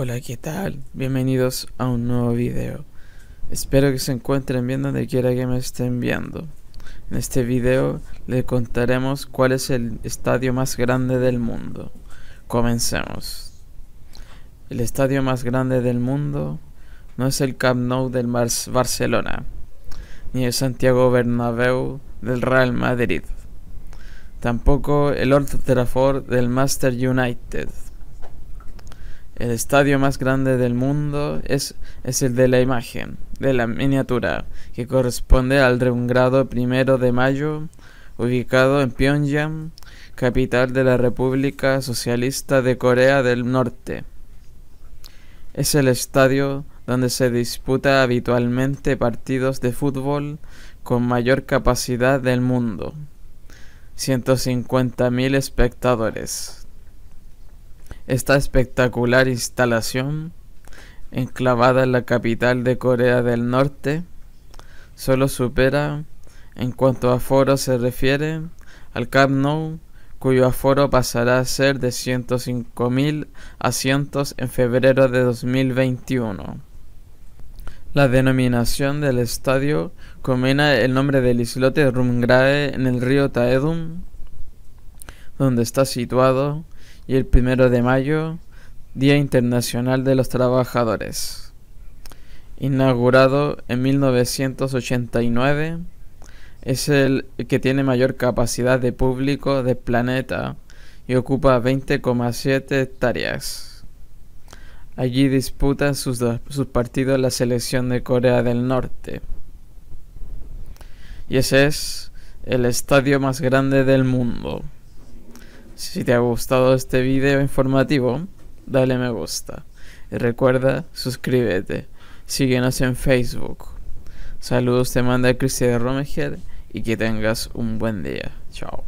Hola, ¿qué tal? Bienvenidos a un nuevo video. Espero que se encuentren bien donde quiera que me estén viendo. En este video le contaremos cuál es el estadio más grande del mundo. Comencemos. El estadio más grande del mundo no es el Camp Nou del Barcelona, ni el Santiago Bernabéu del Real Madrid, tampoco el Old Trafford del Master United el estadio más grande del mundo es, el de la imagen, de la miniatura, que corresponde al grado primero de mayo, ubicado en Pyongyang, capital de la República Socialista de Corea del Norte. Es el estadio donde se disputa habitualmente partidos de fútbol con mayor capacidad del mundo. 150.000 espectadores. Esta espectacular instalación, enclavada en la capital de Corea del Norte, solo supera, en cuanto a aforo se refiere, al Camp Nou, cuyo aforo pasará a ser de 105.000 asientos en febrero de 2021. La denominación del estadio combina el nombre del islote Rumgrae en el río Taedum, donde está situado, y el primero de mayo, Día Internacional de los Trabajadores. Inaugurado en 1989, es el que tiene mayor capacidad de público del planeta y ocupa 20,7 hectáreas. Allí disputan sus, sus partidos la selección de Corea del Norte. Y ese es el estadio más grande del mundo. Si te ha gustado este video informativo, dale me gusta. Y recuerda, suscríbete. Síguenos en Facebook. Saludos te manda Cristian Romejer y que tengas un buen día. Chao.